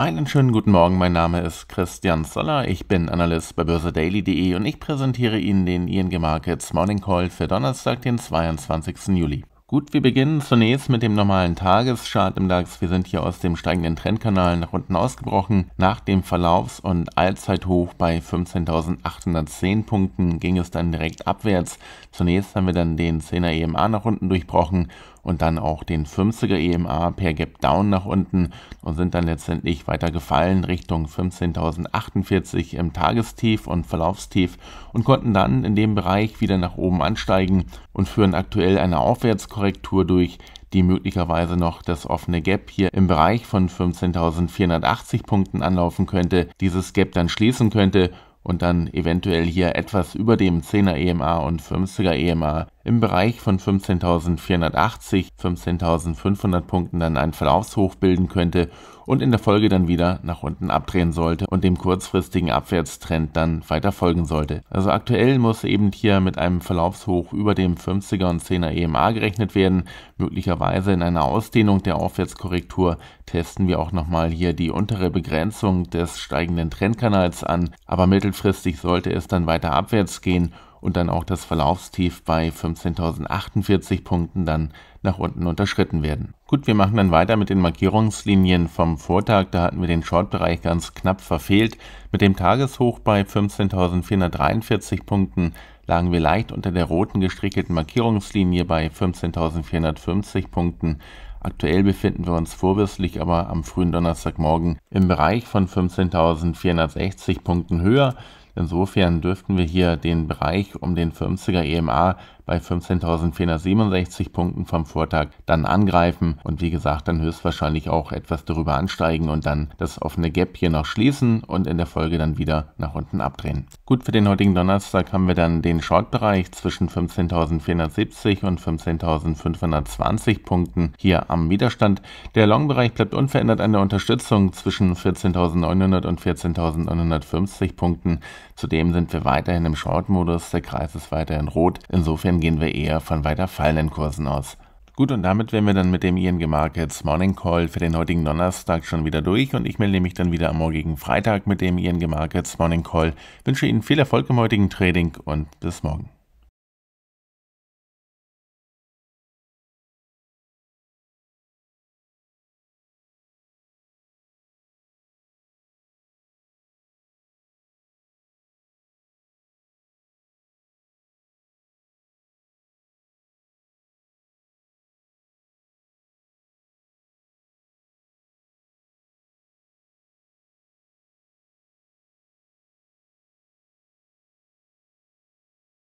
Einen schönen guten Morgen, mein Name ist Christian Soller, ich bin Analyst bei börsedaily.de und ich präsentiere Ihnen den ING Markets Morning Call für Donnerstag, den 22. Juli. Gut, wir beginnen zunächst mit dem normalen Tageschart im DAX. Wir sind hier aus dem steigenden Trendkanal nach unten ausgebrochen. Nach dem Verlaufs- und Allzeithoch bei 15.810 Punkten ging es dann direkt abwärts. Zunächst haben wir dann den 10er EMA nach unten durchbrochen und dann auch den 50er EMA per Gap Down nach unten und sind dann letztendlich weiter gefallen Richtung 15.048 im Tagestief und Verlaufstief und konnten dann in dem Bereich wieder nach oben ansteigen und führen aktuell eine Aufwärtskorrektur durch, die möglicherweise noch das offene Gap hier im Bereich von 15.480 Punkten anlaufen könnte, dieses Gap dann schließen könnte und dann eventuell hier etwas über dem 10er EMA und 50er EMA im Bereich von 15.480, 15.500 Punkten dann ein Verlaufshoch bilden könnte und in der Folge dann wieder nach unten abdrehen sollte und dem kurzfristigen Abwärtstrend dann weiter folgen sollte. Also aktuell muss eben hier mit einem Verlaufshoch über dem 50er und 10er EMA gerechnet werden. Möglicherweise in einer Ausdehnung der Aufwärtskorrektur testen wir auch nochmal hier die untere Begrenzung des steigenden Trendkanals an, aber mittelfristig sollte es dann weiter abwärts gehen und dann auch das Verlaufstief bei 15.048 Punkten dann nach unten unterschritten werden. Gut, wir machen dann weiter mit den Markierungslinien vom Vortag. Da hatten wir den Short-Bereich ganz knapp verfehlt. Mit dem Tageshoch bei 15.443 Punkten lagen wir leicht unter der roten gestrickelten Markierungslinie bei 15.450 Punkten. Aktuell befinden wir uns vorwürflich aber am frühen Donnerstagmorgen im Bereich von 15.460 Punkten höher. Insofern dürften wir hier den Bereich um den 50er EMA bei 15.467 Punkten vom Vortag dann angreifen und wie gesagt dann höchstwahrscheinlich auch etwas darüber ansteigen und dann das offene Gap hier noch schließen und in der Folge dann wieder nach unten abdrehen. Gut, für den heutigen Donnerstag haben wir dann den Short-Bereich zwischen 15.470 und 15.520 Punkten hier am Widerstand. Der Long-Bereich bleibt unverändert an der Unterstützung zwischen 14.900 und 14.950 Punkten. Zudem sind wir weiterhin im Short-Modus, der Kreis ist weiterhin rot, insofern gehen wir eher von weiter fallenden Kursen aus. Gut, und damit wären wir dann mit dem ING Markets Morning Call für den heutigen Donnerstag schon wieder durch und ich melde mich dann wieder am morgigen Freitag mit dem ING Markets Morning Call. Wünsche Ihnen viel Erfolg im heutigen Trading und bis morgen.